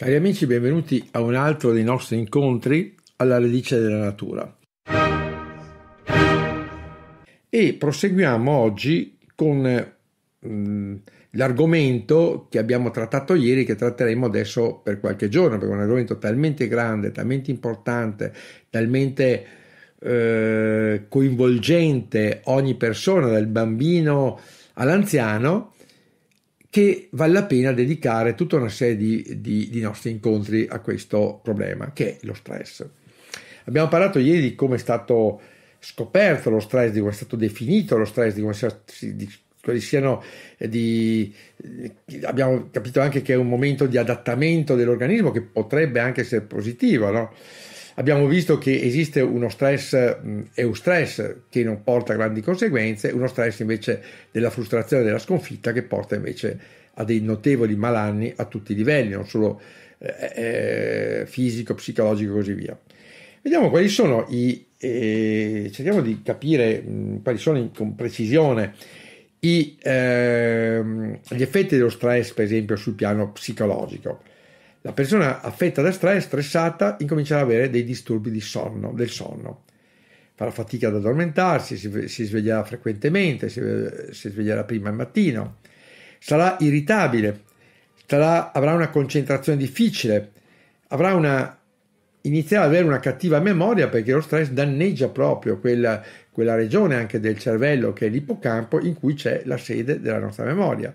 Cari amici, benvenuti a un altro dei nostri incontri alla radice della natura. E proseguiamo oggi con mh, mm, l'argomento che abbiamo trattato ieri, che tratteremo adesso per qualche giorno, perché è un argomento talmente grande, talmente importante, talmente eh, coinvolgente ogni persona, dal bambino all'anziano, che vale la pena dedicare tutta una serie di, di, di nostri incontri a questo problema, che è lo stress. Abbiamo parlato ieri di come è stato scoperto lo stress, di come è stato definito lo stress, di come sia, di, quali siano eh, di, eh, abbiamo capito anche che è un momento di adattamento dell'organismo che potrebbe anche essere positivo, no? Abbiamo visto che esiste uno stress eustress che non porta a grandi conseguenze, uno stress invece della frustrazione, della sconfitta che porta invece a dei notevoli malanni a tutti i livelli, non solo eh, eh fisico, psicologico e così via. Vediamo quali sono i, eh, cerchiamo di capire quali sono con precisione i, eh, gli effetti dello stress, per esempio, sul piano psicologico. La persona affetta da stress, stressata, incomincerà ad avere dei disturbi sonno, del sonno. Farà fatica ad addormentarsi, si, si sveglierà frequentemente, si, eh, si, sveglierà prima al mattino. Sarà irritabile, sarà, avrà una concentrazione difficile, avrà una inizierà ad avere una cattiva memoria perché lo stress danneggia proprio quella, quella regione anche del cervello che è l'ippocampo in cui c'è la sede della nostra memoria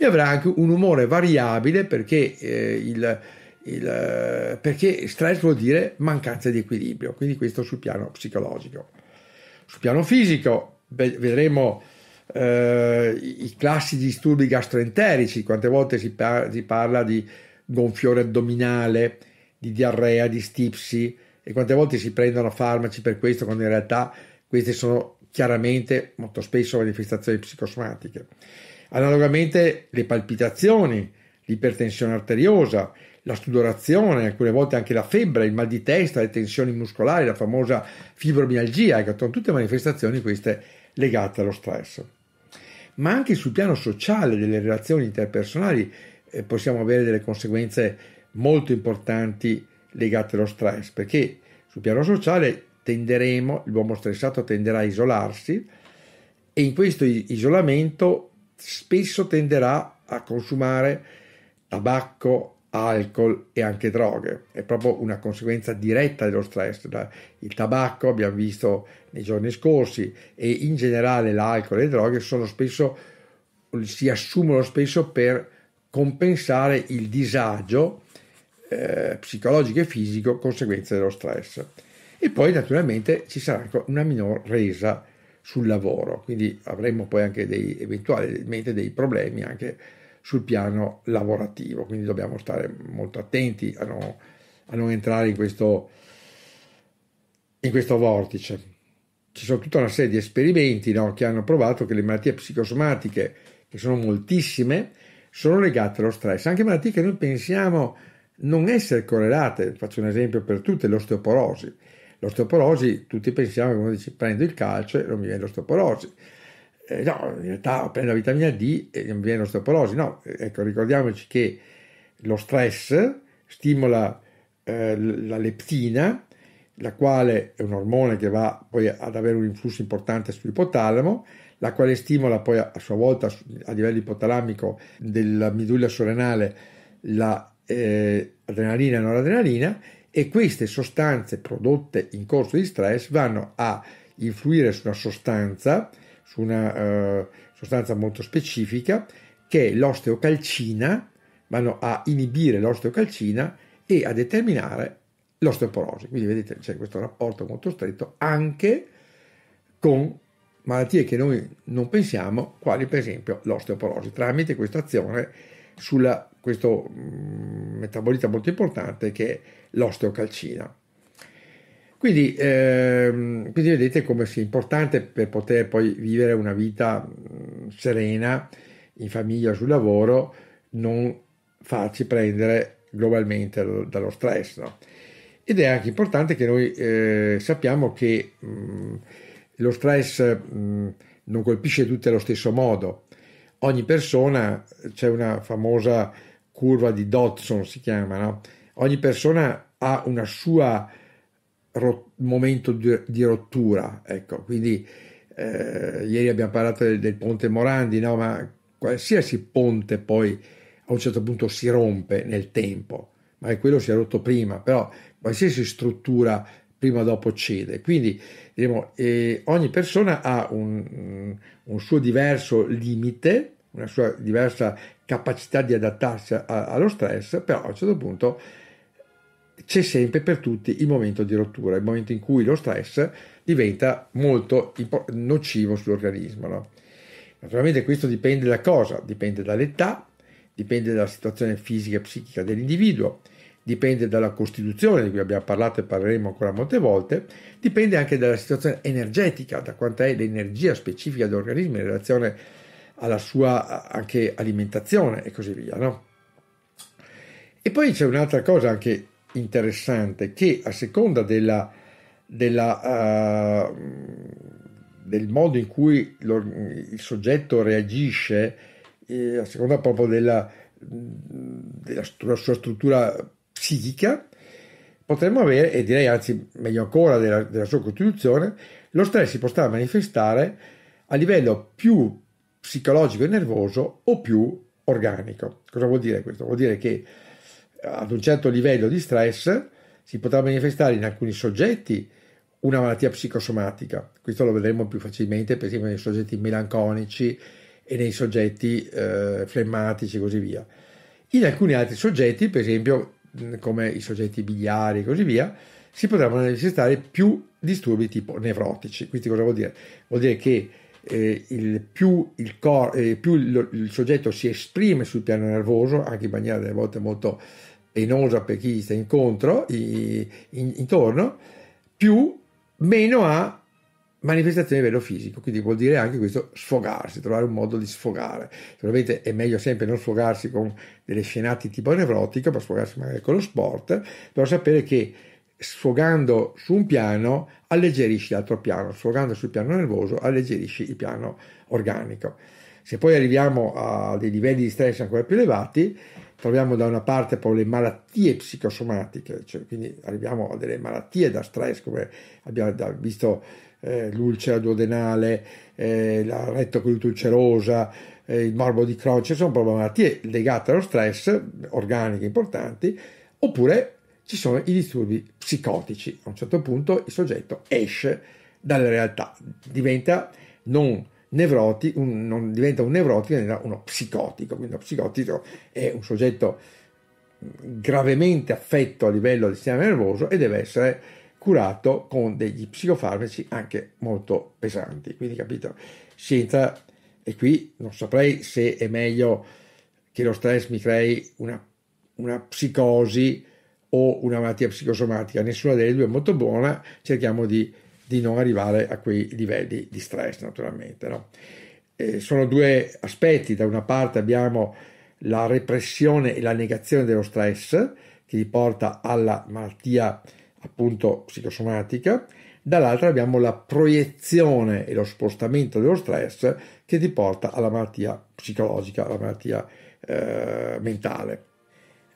e avrà anche un umore variabile perché, eh, il, il, eh, perché stress vuol dire mancanza di equilibrio, quindi questo sul piano psicologico. Sul piano fisico vedremo eh, i classici disturbi gastroenterici, quante volte si, par- si parla di gonfiore addominale, di diarrea, di stipsi e quante volte si prendono farmaci per questo quando in realtà queste sono chiaramente molto spesso manifestazioni psicosomatiche. Analogamente le palpitazioni, l'ipertensione arteriosa, la sudorazione, alcune volte anche la febbre, il mal di testa, le tensioni muscolari, la famosa fibromialgia, che ecco, sono tutte manifestazioni queste legate allo stress. Ma anche sul piano sociale delle relazioni interpersonali eh, possiamo avere delle conseguenze molto importanti legate allo stress, perché sul piano sociale tenderemo, l'uomo stressato tenderà a isolarsi e in questo isolamento spesso tenderà a consumare tabacco, alcol e anche droghe. È proprio una conseguenza diretta dello stress. Il tabacco, abbiamo visto nei giorni scorsi, e in generale l'alcol e le droghe sono spesso, si assumono spesso per compensare il disagio eh, psicologico e fisico conseguenza dello stress. E poi naturalmente ci sarà anche una minor resa sul lavoro, quindi avremo poi anche dei, eventualmente dei problemi anche sul piano lavorativo, quindi dobbiamo stare molto attenti a, no, a non entrare in questo, in questo, vortice. Ci sono tutta una serie di esperimenti no, che hanno provato che le malattie psicosomatiche, che sono moltissime, sono legate allo stress, anche malattie che noi pensiamo non essere correlate, faccio un esempio per tutte, l'osteoporosi L'osteoporosi, tutti pensiamo che uno dice prendo il calcio e non mi viene l'osteoporosi. Eh, no, in realtà prendo la vitamina D e non mi viene l'osteoporosi. No, eh, ecco, ricordiamoci che lo stress stimola eh, la leptina, la quale è un ormone che va poi ad avere un influsso importante sull'ipotalamo, la quale stimola poi a, sua volta a livello ipotalamico della medulla sorenale la eh, adrenalina e noradrenalina e queste sostanze prodotte in corso di stress vanno a influire su una sostanza, su una eh, sostanza molto specifica che è l'osteocalcina, vanno a inibire l'osteocalcina e a determinare l'osteoporosi. Quindi vedete c'è questo rapporto molto stretto anche con malattie che noi non pensiamo, quali per esempio l'osteoporosi, tramite questa azione sulla questo mm, metabolita molto importante che è l'osteocalcina. Quindi, ehm, quindi, vedete come sia importante per poter poi vivere una vita mm, serena in famiglia, sul lavoro, non farci prendere globalmente dallo stress. No? Ed è anche importante che noi eh, sappiamo che mh, mm, lo stress mh, non colpisce tutti allo stesso modo. Ogni persona, c'è una famosa curva di Dodson si chiama, no? ogni persona ha un suo rot- momento di, di, rottura, ecco, quindi eh, ieri abbiamo parlato del, del ponte Morandi, no? ma qualsiasi ponte poi a un certo punto si rompe nel tempo, ma è quello si è rotto prima, però qualsiasi struttura prima o dopo cede. Quindi diciamo, eh, ogni persona ha un, un suo diverso limite una sua diversa capacità di adattarsi a, allo stress, però a un certo punto c'è sempre per tutti il momento di rottura, il momento in cui lo stress diventa molto nocivo sull'organismo. No? Naturalmente questo dipende da cosa? Dipende dall'età, dipende dalla situazione fisica e psichica dell'individuo, dipende dalla costituzione di cui abbiamo parlato e parleremo ancora molte volte, dipende anche dalla situazione energetica, da quanta è l'energia specifica dell'organismo in relazione a alla sua anche alimentazione e così via. No? E poi c'è un'altra cosa anche interessante che a seconda della, della, uh, del modo in cui lo, il soggetto reagisce, eh, a seconda proprio della, della, della sua struttura psichica, potremmo avere, e direi anzi meglio ancora della, della sua costituzione, lo stress si può stare a manifestare a livello più psicologico e nervoso o più organico. Cosa vuol dire questo? Vuol dire che ad un certo livello di stress si potrà manifestare in alcuni soggetti una malattia psicosomatica. Questo lo vedremo più facilmente, per esempio, nei soggetti melanconici e nei soggetti eh, flemmatici e così via. In alcuni altri soggetti, per esempio, come i soggetti biliari e così via, si potranno manifestare più disturbi tipo nevrotici. Questo cosa vuol dire? Vuol dire che eh, il più, il, cor- eh, più il, il, soggetto si esprime sul piano nervoso, anche in maniera delle volte molto penosa per chi sta incontro, i, in, intorno, più meno ha manifestazioni a livello fisico, quindi vuol dire anche questo sfogarsi, trovare un modo di sfogare. Sicuramente è meglio sempre non sfogarsi con delle scenate tipo nevrotiche, ma sfogarsi magari con lo sport, però sapere che sfogando su un piano alleggerisci l'altro piano, sfogando sul piano nervoso alleggerisci il piano organico. Se poi arriviamo a dei livelli di stress ancora più elevati, troviamo da una parte poi le malattie psicosomatiche, cioè quindi arriviamo a delle malattie da stress, come abbiamo visto eh, l'ulcera duodenale, eh, la rettocolite ulcerosa, eh, il morbo di Crohn, ci sono proprio malattie legate allo stress, organiche importanti, oppure ci sono i disturbi psicotici. A un certo punto il soggetto esce dalla realtà, diventa non nevroti, un, non diventa un nevrotico, diventa uno psicotico. Quindi lo psicotico è un soggetto gravemente affetto a livello del sistema nervoso e deve essere curato con degli psicofarmaci anche molto pesanti. Quindi capito, si entra e qui non saprei se è meglio che lo stress mi crei una, una psicosi o una malattia psicosomatica, nessuna delle due è molto buona, cerchiamo di, di non arrivare a quei livelli di stress naturalmente. No? Eh, sono due aspetti, da una parte abbiamo la repressione e la negazione dello stress che li porta alla malattia appunto psicosomatica, dall'altra abbiamo la proiezione e lo spostamento dello stress che ti porta alla malattia psicologica, alla malattia eh, mentale.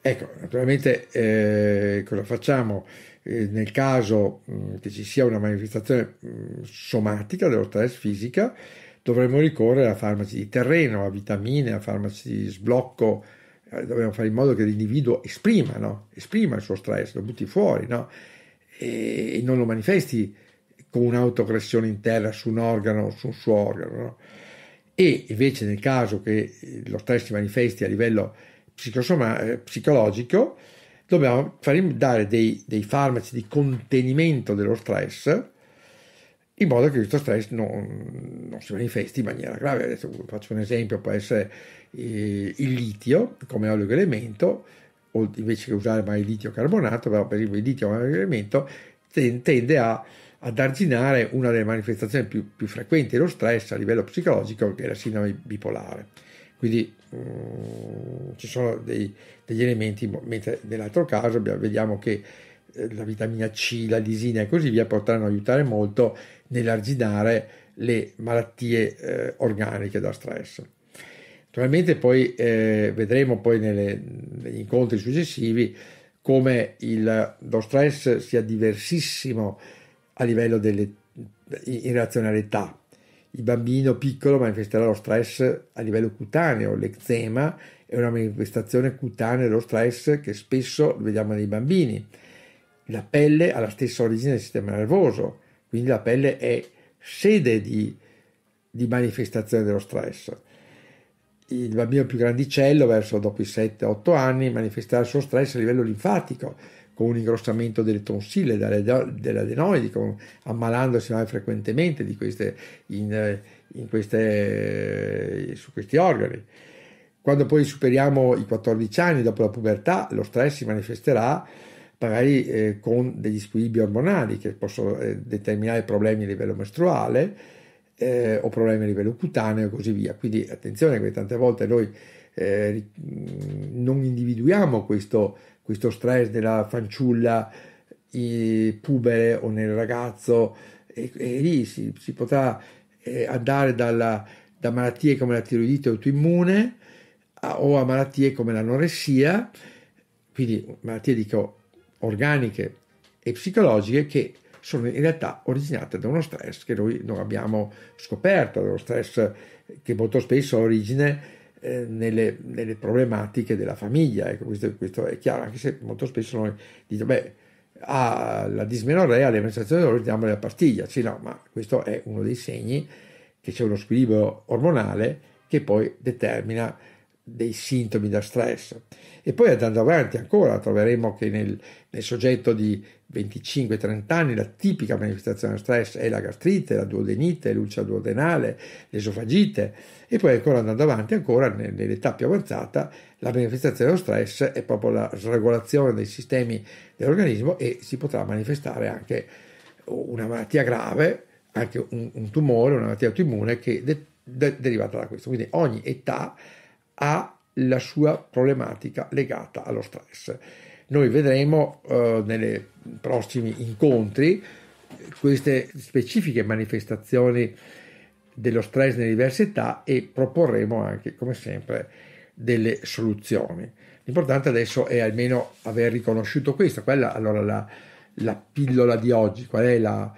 Ecco, naturalmente eh, cosa facciamo? Eh, nel caso mh, mm, che ci sia una manifestazione mh, mm, somatica dello stress fisica, dovremmo ricorrere a farmaci di terreno, a vitamine, a farmaci di sblocco, eh, dobbiamo fare in modo che l'individuo esprima, no? esprima il suo stress, lo butti fuori no? e, e non lo manifesti con un'autogressione interna su un organo o su un suo organo. No? E invece nel caso che lo stress si manifesti a livello eh, psicologico, dobbiamo fare, dare dei, dei, farmaci di contenimento dello stress in modo che questo stress non, non si manifesti in maniera grave. Adesso faccio un esempio, può essere eh, il litio come olio oleoelemento, o invece che usare mai il litio carbonato, però per esempio il litio come elemento tende a ad arginare una delle manifestazioni più, più frequenti dello stress a livello psicologico, che è la sindrome bipolare. Quindi mh, mm, ci sono dei, degli elementi, boh, mentre nell'altro caso vediamo che eh, la vitamina C, la lisina e così via potranno aiutare molto nell'arginare le malattie eh, organiche da stress. Naturalmente poi eh, vedremo poi nelle, negli incontri successivi come il, lo stress sia diversissimo a livello delle, in relazione all'età, il bambino piccolo manifesterà lo stress a livello cutaneo, l'eczema è una manifestazione cutanea dello stress che spesso vediamo nei bambini. La pelle ha la stessa origine del sistema nervoso, quindi la pelle è sede di, di manifestazione dello stress. Il bambino più grandicello, verso dopo i 7-8 anni, manifesterà il suo stress a livello linfatico, con un ingrossamento delle tonsille, dell'adenoidi, con, ammalandosi mai frequentemente queste, in, in queste, su questi organi. Quando poi superiamo i 14 anni dopo la pubertà, lo stress si manifesterà magari eh, con degli squilibri ormonali che possono eh, determinare problemi a livello mestruale eh, o problemi a livello cutaneo e così via. Quindi attenzione che tante volte noi eh, mm, non individuiamo questo questo stress nella fanciulla pubere o nel ragazzo e, e lì si, si potrà eh, andare dalla, da malattie come la tiroidite autoimmune a, o a malattie come l'anoressia, quindi malattie dico organiche e psicologiche che sono in realtà originate da uno stress che noi non abbiamo scoperto, da uno stress che molto spesso ha origine eh, nelle, nelle, problematiche della famiglia. Ecco, questo, questo, è chiaro, anche se molto spesso noi diciamo, beh, alla dismenorrea l'emergenza dolore diamo la pastiglia. Sì, no, ma questo è uno dei segni che c'è uno squilibrio ormonale che poi determina dei sintomi da stress. E poi andando avanti ancora troveremo che nel, nel soggetto di 25-30 anni la tipica manifestazione dello stress è la gastrite, la duodenite, l'ulcera duodenale, l'esofagite e poi ancora andando avanti, ancora nell'età più avanzata, la manifestazione dello stress è proprio la sregolazione dei sistemi dell'organismo e si potrà manifestare anche una malattia grave, anche un, un tumore, una malattia autoimmune che de, de, derivata da questo. Quindi ogni età ha la sua problematica legata allo stress noi vedremo eh, nei prossimi incontri queste specifiche manifestazioni dello stress nelle diverse età e proporremo anche, come sempre, delle soluzioni. L'importante adesso è almeno aver riconosciuto questo, quella allora la, la pillola di oggi, qual è la,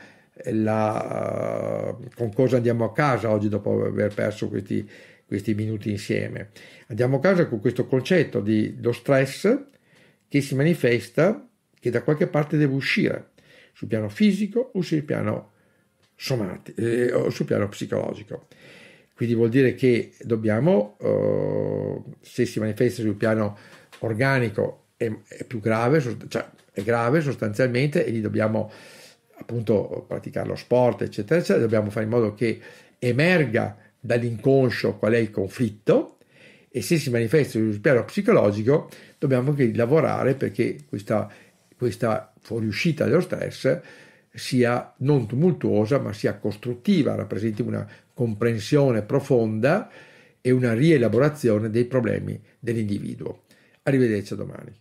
la, con cosa andiamo a casa oggi dopo aver perso questi, questi minuti insieme. Andiamo a casa con questo concetto di lo stress che si manifesta che da qualche parte deve uscire, sul piano fisico o sul piano, somati, eh, o sul piano psicologico. Quindi vuol dire che dobbiamo, eh, se si manifesta sul piano organico, è, è più grave, cioè è grave sostanzialmente e lì dobbiamo appunto praticare lo sport, eccetera, eccetera, dobbiamo fare in modo che emerga dall'inconscio qual è il conflitto e se si manifesta sul piano psicologico dobbiamo anche lavorare perché questa, questa fuoriuscita dello stress sia non tumultuosa ma sia costruttiva, rappresenti una comprensione profonda e una rielaborazione dei problemi dell'individuo. Arrivederci a domani.